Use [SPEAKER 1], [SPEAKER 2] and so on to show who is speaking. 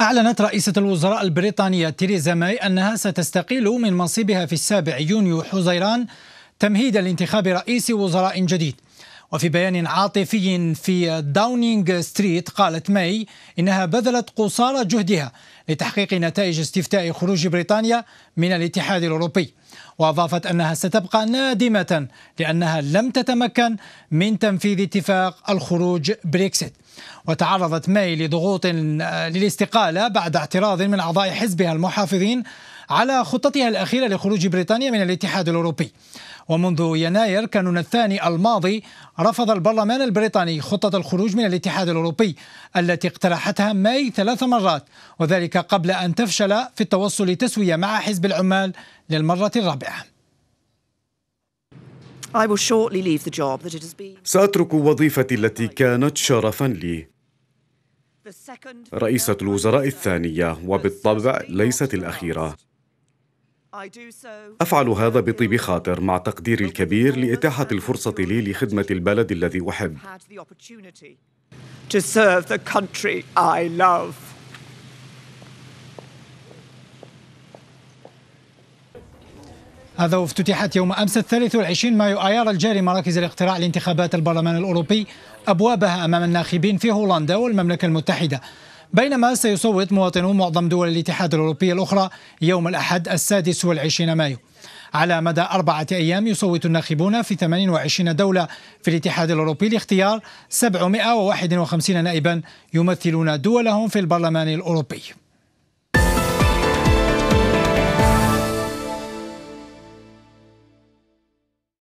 [SPEAKER 1] أعلنت رئيسة الوزراء البريطانية تيريزا ماي أنها ستستقيل من منصبها في السابع يونيو حزيران تمهيدا لانتخاب رئيس وزراء جديد وفي بيان عاطفي في داونينغ ستريت قالت ماي إنها بذلت قصارى جهدها لتحقيق نتائج استفتاء خروج بريطانيا من الاتحاد الأوروبي وأضافت أنها ستبقى نادمة لأنها لم تتمكن من تنفيذ اتفاق الخروج بريكسيت وتعرضت ماي لضغوط للاستقالة بعد اعتراض من أعضاء حزبها المحافظين على خطتها الأخيرة لخروج بريطانيا من الاتحاد الأوروبي ومنذ يناير كانون الثاني الماضي رفض البرلمان البريطاني خطة الخروج من الاتحاد الأوروبي التي اقترحتها ماي ثلاث مرات وذلك قبل أن تفشل في التوصل لتسوية مع حزب العمال للمرة الرابعة
[SPEAKER 2] سأترك وظيفتي التي كانت شرفا لي رئيسة الوزراء الثانية وبالطبع ليست الأخيرة افعل هذا بطيب خاطر مع تقديري الكبير لاتاحه الفرصه لي لخدمه البلد الذي احب
[SPEAKER 1] هذا وافتتحت يوم امس الثالث والعشرين مايو ايار الجاري مراكز الاقتراع لانتخابات البرلمان الاوروبي ابوابها امام الناخبين في هولندا والمملكه المتحده بينما سيصوت مواطنو معظم دول الاتحاد الأوروبي الأخرى يوم الأحد السادس والعشرين مايو على مدى أربعة أيام يصوت الناخبون في 28 دولة في الاتحاد الأوروبي لاختيار 751 نائبا يمثلون دولهم في البرلمان الأوروبي